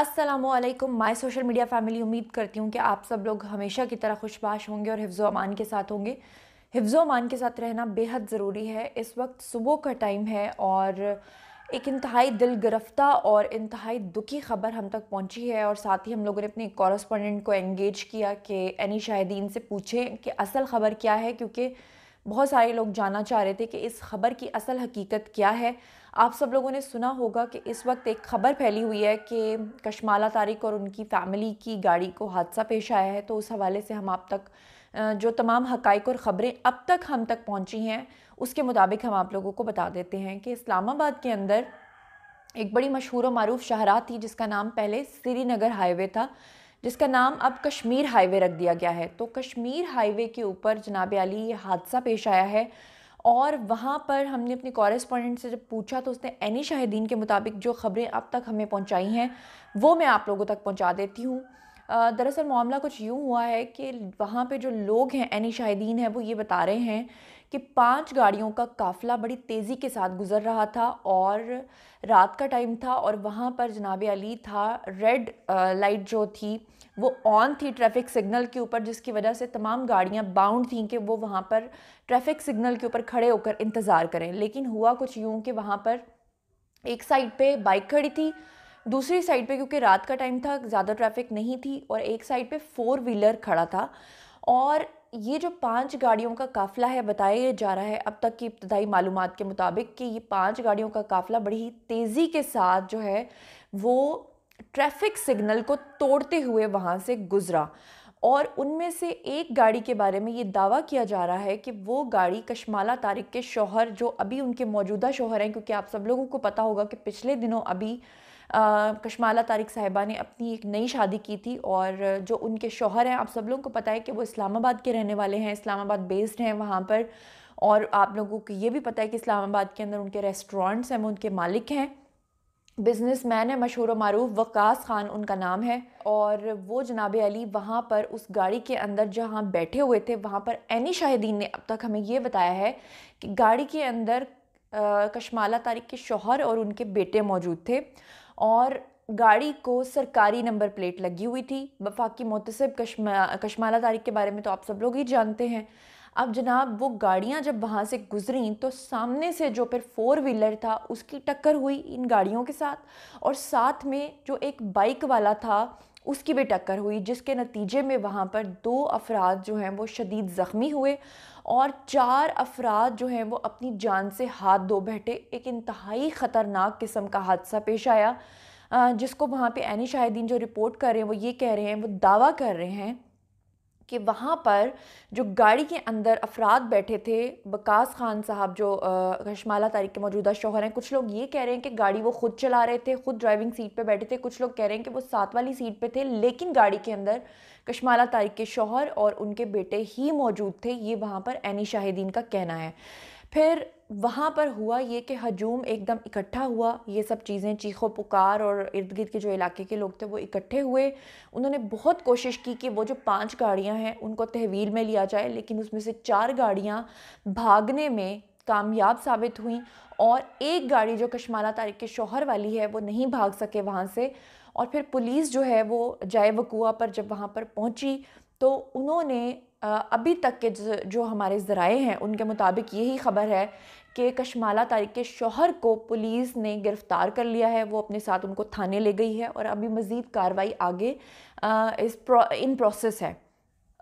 Aslam my social media family उम्मीद करती हूँ कि आप सब लोग हमेशा की तरह खुशबाश होंगे और हिफ्ज़ अमान के साथ होंगे हिफ्ज़ अमान के साथ रहना बेहद ज़रूरी है इस वक्त सुबह का टाइम है और एक इंतहाई दिल गिरफ्ता और इंतहाई दुखी ख़बर हम तक पहुंची है और साथ ही हम लोगों ने अपने कॉरस्पॉन्डेंट को एंगेज किया कि एनी शाहिदीन से पूछें कि असल ख़बर क्या है क्योंकि बहुत सारे लोग जानना चाह रहे थे कि इस ख़बर की असल हकीकत क्या है आप सब लोगों ने सुना होगा कि इस वक्त एक ख़बर फैली हुई है कि कश्माला तारिक और उनकी फ़ैमिली की गाड़ी को हादसा पेश आया है तो उस हवाले से हम आप तक जो तमाम हकाइक और ख़बरें अब तक हम तक पहुंची हैं उसके मुताबिक हम आप लोगों को बता देते हैं कि इस्लामाबाद के अंदर एक बड़ी मशहूर और मरूफ शाहरा थी जिसका नाम पहले श्रीनगर हाईवे था जिसका नाम अब कश्मीर हाईवे रख दिया गया है तो कश्मीर हाईवे के ऊपर जनाब अली ये हादसा पेश आया है और वहाँ पर हमने अपने कॉरेस्पॉन्डेंट से जब पूछा तो उसने एनी शाहिदीन के मुताबिक जो ख़बरें अब तक हमें पहुँचाई हैं वो मैं आप लोगों तक पहुँचा देती हूँ दरअसल मामला कुछ यूँ हुआ है कि वहाँ पे जो लोग हैं एनी शाहिदीन हैं वो ये बता रहे हैं कि पांच गाड़ियों का काफ़िला बड़ी तेज़ी के साथ गुज़र रहा था और रात का टाइम था और वहाँ पर जनाब अली था रेड लाइट जो थी वो ऑन थी ट्रैफिक सिग्नल के ऊपर जिसकी वजह से तमाम गाड़ियाँ बाउंड थीं कि वो वहाँ पर ट्रैफिक सिग्नल के ऊपर खड़े होकर इंतज़ार करें लेकिन हुआ कुछ यूँ कि वहाँ पर एक साइड पर बाइक खड़ी थी दूसरी साइड पे क्योंकि रात का टाइम था ज़्यादा ट्रैफिक नहीं थी और एक साइड पे फ़ोर व्हीलर खड़ा था और ये जो पांच गाड़ियों का काफिला है बताया जा रहा है अब तक की इब्तदाई मालूम के मुताबिक कि ये पांच गाड़ियों का काफिला बड़ी ही तेज़ी के साथ जो है वो ट्रैफिक सिग्नल को तोड़ते हुए वहाँ से गुज़रा और उनमें से एक गाड़ी के बारे में ये दावा किया जा रहा है कि वो गाड़ी कश्माला तारिक के शोहर जो अभी उनके मौजूदा शोहर हैं क्योंकि आप सब लोगों को पता होगा कि पिछले दिनों अभी कश्माला तारिक साहिबा ने अपनी एक नई शादी की थी और जो उनके शोहर हैं आप सब लोगों को पता है कि वो इस्लामाबाद के रहने वाले हैं इस्लामाबाद बेस्ड हैं वहाँ पर और आप लोगों को ये भी पता है कि इस्लामाबाद के अंदर उनके रेस्टोरेंट्स हैं वो उनके मालिक हैं बिजनेसमैन है मशहूर मरूफ वक़ास ख़ान उनका नाम है और वो जनाब अली वहाँ पर उस गाड़ी के अंदर जहाँ बैठे हुए थे वहाँ पर एनी शाहिदीन ने अब तक हमें ये बताया है कि गाड़ी के अंदर कशमाला तारिक के शोहर और उनके बेटे मौजूद थे और गाड़ी को सरकारी नंबर प्लेट लगी हुई थी वफाक मोतसब कश्मा कशमाला तारिक के बारे में तो आप सब लोग ही जानते हैं अब जनाब वो गाड़ियाँ जब वहाँ से गुजरी तो सामने से जो फिर फोर व्हीलर था उसकी टक्कर हुई इन गाड़ियों के साथ और साथ में जो एक बाइक वाला था उसकी भी टक्कर हुई जिसके नतीजे में वहाँ पर दो अफराद जो हैं वो शदीद ज़ख्मी हुए और चार अफराद जो हैं वो अपनी जान से हाथ धो बैठे एक इंतहाई ख़तरनाक किस्म का हादसा पेश आया जिसको वहाँ पे एनी शाहिदीन जो रिपोर्ट कर रहे हैं वो ये कह रहे हैं वो दावा कर रहे हैं कि वहाँ पर जो गाड़ी के अंदर अफराद बैठे थे बकास खान साहब जो घशमाला तारिक के मौजूदा शोहर हैं कुछ लोग ये कह रहे हैं कि गाड़ी वो खुद चला रहे थे खुद ड्राइविंग सीट पे बैठे थे कुछ लोग कह रहे हैं कि वो सात वाली सीट पे थे लेकिन गाड़ी के अंदर कशमाला तारिक के शोहर और उनके बेटे ही मौजूद थे ये वहाँ पर एनी शाहिदीन का कहना है फिर वहाँ पर हुआ ये कि हजूम एकदम इकट्ठा हुआ ये सब चीज़ें चीखों पुकार और इर्द गिर्द के जो इलाके के लोग थे वो इकट्ठे हुए उन्होंने बहुत कोशिश की कि वो जो पांच गाड़ियाँ हैं उनको तहवील में लिया जाए लेकिन उसमें से चार गाड़ियाँ भागने में कामयाब साबित हुई और एक गाड़ी जो कश्माला तारिक के शोहर वाली है वो नहीं भाग सके वहाँ से और फिर पुलिस जो है वो जाए वकूआ पर जब वहाँ पर पहुँची तो उन्होंने अभी तक के जो हमारे ज़राए हैं उनके मुताबिक यही ख़बर है कि कश्माला तारिक के शोहर को पुलिस ने गिरफ़्तार कर लिया है वो अपने साथ उनको थाने ले गई है और अभी मज़ीद कार्रवाई आगे इस प्रो, इन प्रोसेस है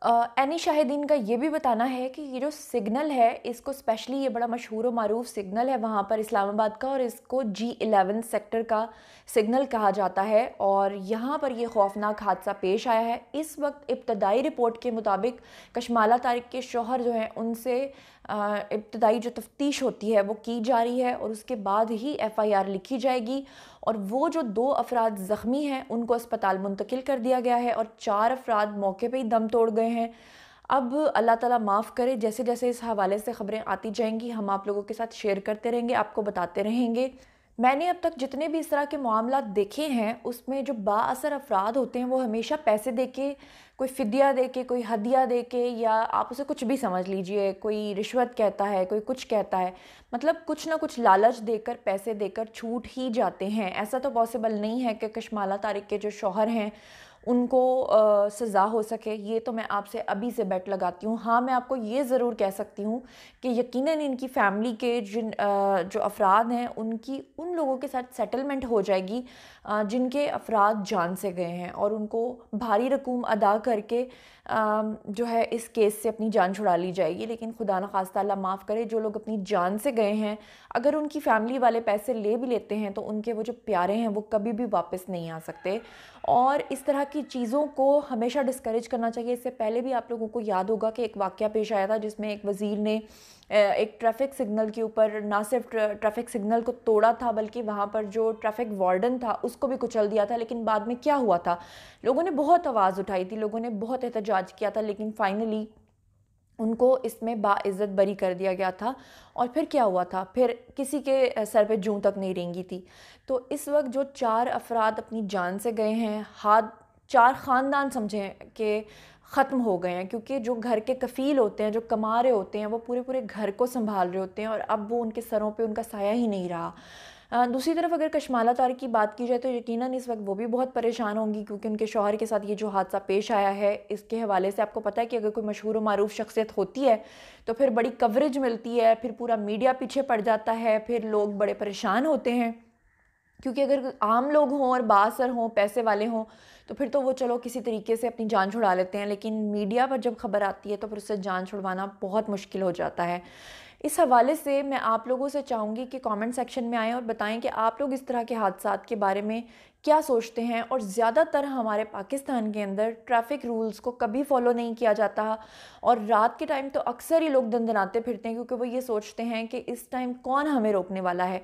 एनी शाहिदीन का ये भी बताना है कि ये जो सिग्नल है इसको स्पेशली ये बड़ा मशहूर और मरूफ सिग्नल है वहाँ पर इस्लामाबाद का और इसको जी एलेवन सेक्टर का सिग्नल कहा जाता है और यहाँ पर यह खौफनाक हादसा पेश आया है इस वक्त इब्तदाई रिपोर्ट के मुताबिक कशमाला तारिक के शोहर जो हैं उनसे इब्तदाई जो तफ्तीश होती है वो की जा रही है और उसके बाद ही एफ़ आई आर लिखी जाएगी और वो जो दो अफराद ज़ख्मी हैं उनको अस्पताल मुंतकिल कर दिया गया है और चार अफराद मौके पर ही दम तोड़ गए हैं अब अल्लाह ताला माफ़ करे जैसे जैसे इस हवाले से ख़बरें आती जाएंगी हम आप लोगों के साथ शेयर करते रहेंगे आपको बताते रहेंगे मैंने अब तक जितने भी इस तरह के मामला देखे हैं उसमें जो बासर अफराद होते हैं वो हमेशा पैसे दे के कोई फ़िदिया दे के कोई हदिया दे के या आप उसे कुछ भी समझ लीजिए कोई रिश्वत कहता है कोई कुछ कहता है मतलब कुछ ना कुछ लालच देकर पैसे देकर छूट ही जाते हैं ऐसा तो पॉसिबल नहीं है कि कशमाला तारिक के जो शोहर हैं उनको सज़ा हो सके ये तो मैं आपसे अभी से बैट लगाती हूँ हाँ मैं आपको ये ज़रूर कह सकती हूँ कि यकीन इनकी फ़ैमिली के जिन जो अफराद हैं उनकी उन लोगों के साथ सेटलमेंट हो जाएगी जिनके अफराद जान से गए हैं और उनको भारी रकूम अदा करके जो है इस केस से अपनी जान छुड़ा ली जाएगी लेकिन खुदा न खास माफ़ करे जो लोग अपनी जान से गए हैं अगर उनकी फ़ैमिली वाले पैसे ले भी लेते हैं तो उनके वो जो प्यारे हैं वो कभी भी वापस नहीं आ सकते और इस तरह की चीज़ों को हमेशा डिस्करेज करना चाहिए इससे पहले भी आप लोगों को याद होगा कि एक वाक्य पेश आया था जिसमें एक वज़ीर ने एक ट्रैफिक सिग्नल के ऊपर ना सिर्फ ट्रैफिक सिग्नल को तोड़ा था बल्कि वहाँ पर जो ट्रैफिक वार्डन था उसको भी कुचल दिया था लेकिन बाद में क्या हुआ था लोगों ने बहुत आवाज़ उठाई थी लोगों ने बहुत एहतजाज किया था लेकिन फ़ाइनली उनको इसमें बाज़्ज़त बरी कर दिया गया था और फिर क्या हुआ था फिर किसी के सर पे जूं तक नहीं रेंगी थी तो इस वक्त जो चार अफराद अपनी जान से गए हैं हाथ चार ख़ानदान समझें कि ख़त्म हो गए हैं क्योंकि जो घर के कफ़ील होते हैं जो कमा रहे होते हैं वो पूरे पूरे घर को संभाल रहे होते हैं और अब वो उनके सरों पे उनका साया ही नहीं रहा दूसरी तरफ अगर कश्माला तार की बात की जाए तो यकीनन इस वक्त वो भी बहुत परेशान होंगी क्योंकि उनके शोहर के साथ ये जो हादसा पेश आया है इसके हवाले से आपको पता है कि अगर कोई मशहूर व मरूफ शख्सियत होती है तो फिर बड़ी कवरेज मिलती है फिर पूरा मीडिया पीछे पड़ जाता है फिर लोग बड़े परेशान होते हैं क्योंकि अगर आम लोग हों और बासर हों पैसे वाले हों तो फिर तो वो चलो किसी तरीके से अपनी जान छुड़ा लेते हैं लेकिन मीडिया पर जब खबर आती है तो फिर उससे जान छुड़वाना बहुत मुश्किल हो जाता है इस हवाले से मैं आप लोगों से चाहूँगी कि कमेंट सेक्शन में आएँ और बताएं कि आप लोग इस तरह के हादसा के बारे में क्या सोचते हैं और ज़्यादातर हमारे पाकिस्तान के अंदर ट्रैफिक रूल्स को कभी फॉलो नहीं किया जाता और रात के टाइम तो अक्सर ही लोग दंदनाते फिरते हैं क्योंकि वो ये सोचते हैं कि इस टाइम कौन हमें रोकने वाला है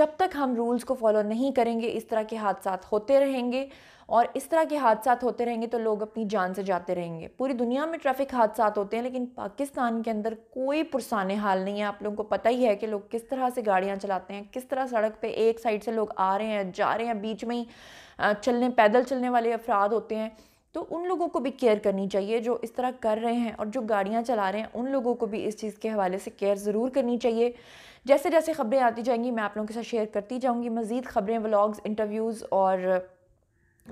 जब तक हम रूल्स को फॉलो नहीं करेंगे इस तरह के हादसा होते रहेंगे और इस तरह के हादसा होते रहेंगे तो लोग अपनी जान से जाते रहेंगे पूरी दुनिया में ट्रैफिक हादसा होते हैं लेकिन पाकिस्तान के अंदर कोई पुरसान हाल नहीं है आप लोगों को पता ही है कि लोग किस तरह से गाड़ियाँ चलाते हैं किस तरह सड़क पर एक साइड से लोग आ रहे हैं जा रहे हैं बीच में ही चलने पैदल चलने वाले अफराद होते हैं तो उन लोगों को भी केयर करनी चाहिए जो इस तरह कर रहे हैं और जो गाड़ियाँ चला रहे हैं उन लोगों को भी इस चीज़ के हवाले से केयर ज़रूर करनी चाहिए जैसे जैसे खबरें आती जाएंगी मैं आप लोगों के साथ शेयर करती जाऊँगी मज़ीद खबरें व्लॉग्स इंटरव्यूज़ और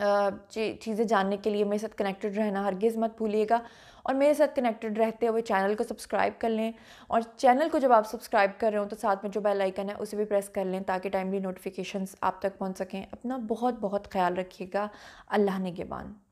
चीज़ें जानने के लिए मेरे साथ कनेक्टेड रहना हरगिज़ मत भूलिएगा और मेरे साथ कनेक्टेड रहते हुए चैनल को सब्सक्राइब कर लें और चैनल को जब आप सब्सक्राइब कर रहे हो तो साथ में जो बेल आइकन है उसे भी प्रेस कर लें ताकि टाइमली नोटिफिकेशंस आप तक पहुंच सकें अपना बहुत बहुत ख्याल रखिएगा अल्लाह ने निगेबान